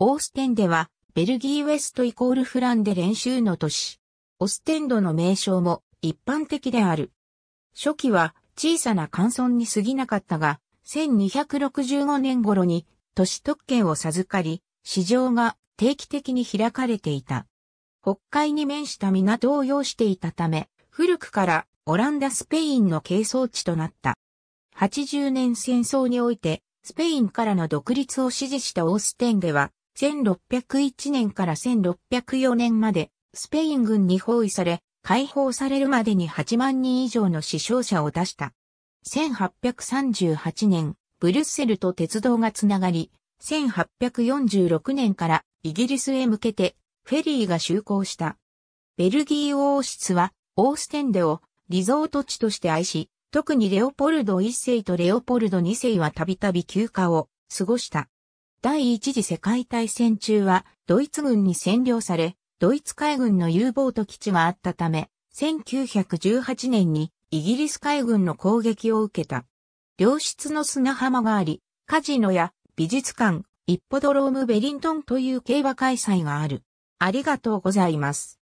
オーステンでは、ベルギーウェストイコールフランで練習の都市。オステンドの名称も一般的である。初期は小さな乾村に過ぎなかったが、1265年頃に都市特権を授かり、市場が定期的に開かれていた。北海に面した港を要していたため、古くからオランダスペインの係争地となった。80年戦争において、スペインからの独立を支持したオーステンでは、1601年から1604年までスペイン軍に包囲され、解放されるまでに8万人以上の死傷者を出した。1838年、ブリュッセルと鉄道がつながり、1846年からイギリスへ向けてフェリーが就航した。ベルギー王室はオーステンデをリゾート地として愛し、特にレオポルド1世とレオポルド2世はたびたび休暇を過ごした。第一次世界大戦中はドイツ軍に占領され、ドイツ海軍の U ボート基地があったため、1918年にイギリス海軍の攻撃を受けた。良質の砂浜があり、カジノや美術館、イッポドロームベリントンという競馬開催がある。ありがとうございます。